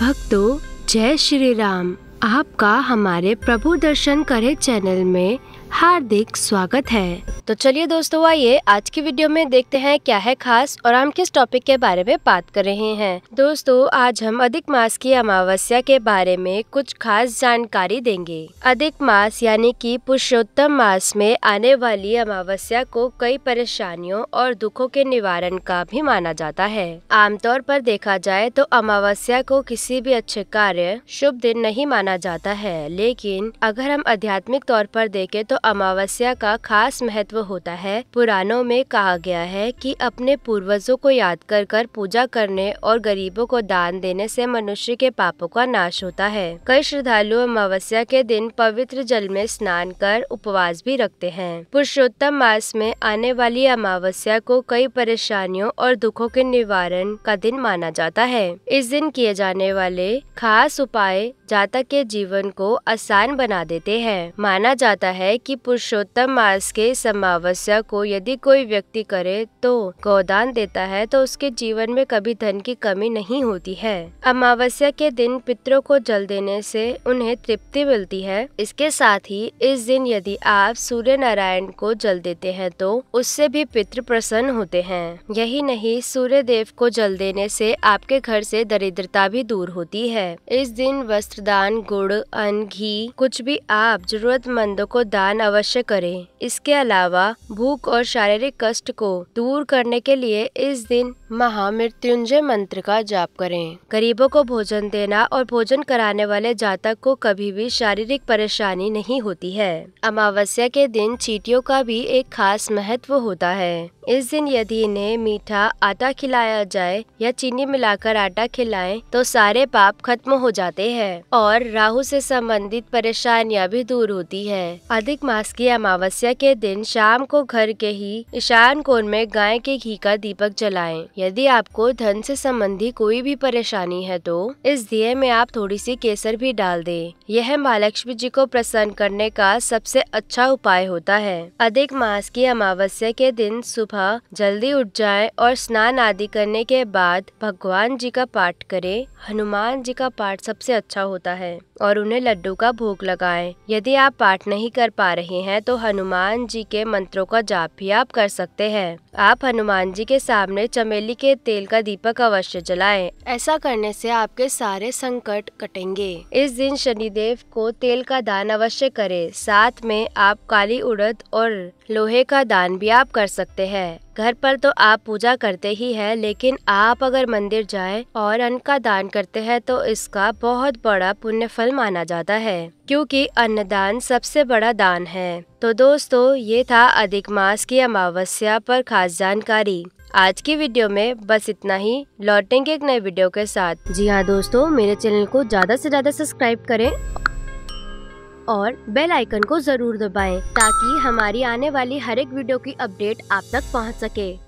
भक्तों जय श्री राम आपका हमारे प्रभु दर्शन करे चैनल में हार्दिक स्वागत है तो चलिए दोस्तों आइए आज की वीडियो में देखते हैं क्या है खास और हम किस टॉपिक के बारे में बात कर रहे हैं दोस्तों आज हम अधिक मास की अमावस्या के बारे में कुछ खास जानकारी देंगे अधिक मास यानी कि पुरुषोत्तम मास में आने वाली अमावस्या को कई परेशानियों और दुखों के निवारण का भी माना जाता है आमतौर पर देखा जाए तो अमावस्या को किसी भी अच्छे कार्य शुभ दिन नहीं माना जाता है लेकिन अगर हम आध्यात्मिक तौर पर देखें तो अमावस्या का खास महत्व महत्व होता है पुराणों में कहा गया है कि अपने पूर्वजों को याद कर कर पूजा करने और गरीबों को दान देने से मनुष्य के पापों का नाश होता है कई श्रद्धालु अमावस्या के दिन पवित्र जल में स्नान कर उपवास भी रखते हैं पुरुषोत्तम मास में आने वाली अमावस्या को कई परेशानियों और दुखों के निवारण का दिन माना जाता है इस दिन किए जाने वाले खास उपाय जातक के जीवन को आसान बना देते हैं माना जाता है कि पुरुषोत्तम मास के समान अमावस्या को यदि कोई व्यक्ति करे तो गोदान देता है तो उसके जीवन में कभी धन की कमी नहीं होती है अमावस्या के दिन पितरों को जल देने से उन्हें तृप्ति मिलती है इसके साथ ही इस दिन यदि आप सूर्य नारायण को जल देते हैं तो उससे भी पितृ प्रसन्न होते हैं यही नहीं सूर्य देव को जल देने से आपके घर से दरिद्रता भी दूर होती है इस दिन वस्त्र दान गुड़ अन्न घी कुछ भी आप जरूरतमंदों को दान अवश्य करें इसके अलावा अलावा भूख और शारीरिक कष्ट को दूर करने के लिए इस दिन महामृत्युंजय मंत्र का जाप करें गरीबों को भोजन देना और भोजन कराने वाले जातक को कभी भी शारीरिक परेशानी नहीं होती है अमावस्या के दिन चीटियों का भी एक खास महत्व होता है इस दिन यदि इन्हें मीठा आटा खिलाया जाए या चीनी मिलाकर आटा खिलाएं तो सारे पाप खत्म हो जाते हैं और राहु से संबंधित परेशानियां भी दूर होती है अधिक मास की अमावस्या के दिन शाम शाम को घर के ही ईशान कोण में गाय के घी का दीपक जलाएं। यदि आपको धन से संबंधी कोई भी परेशानी है तो इस दिए में आप थोड़ी सी केसर भी डाल दें। यह माँ लक्ष्मी जी को प्रसन्न करने का सबसे अच्छा उपाय होता है अधिक मास की अमावस्या के दिन सुबह जल्दी उठ जाए और स्नान आदि करने के बाद भगवान जी का पाठ करे हनुमान जी का पाठ सबसे अच्छा होता है और उन्हें लड्डू का भोग लगाएं। यदि आप पाठ नहीं कर पा रहे हैं तो हनुमान जी के मंत्रों का जाप भी आप कर सकते हैं आप हनुमान जी के सामने चमेली के तेल का दीपक अवश्य जलाएं। ऐसा करने से आपके सारे संकट कटेंगे इस दिन शनिदेव को तेल का दान अवश्य करें साथ में आप काली उड़द और लोहे का दान भी आप कर सकते हैं घर पर तो आप पूजा करते ही हैं लेकिन आप अगर मंदिर जाएं और अन्न का दान करते हैं तो इसका बहुत बड़ा पुण्य फल माना जाता है क्योंकि अन्नदान सबसे बड़ा दान है तो दोस्तों ये था अधिक मास की अमावस्या पर खास जानकारी आज की वीडियो में बस इतना ही लौटेंगे एक नए वीडियो के साथ जी हाँ दोस्तों मेरे चैनल को ज्यादा से ज्यादा सब्सक्राइब करें और बेल आइकन को जरूर दबाएं ताकि हमारी आने वाली हर एक वीडियो की अपडेट आप तक पहुंच सके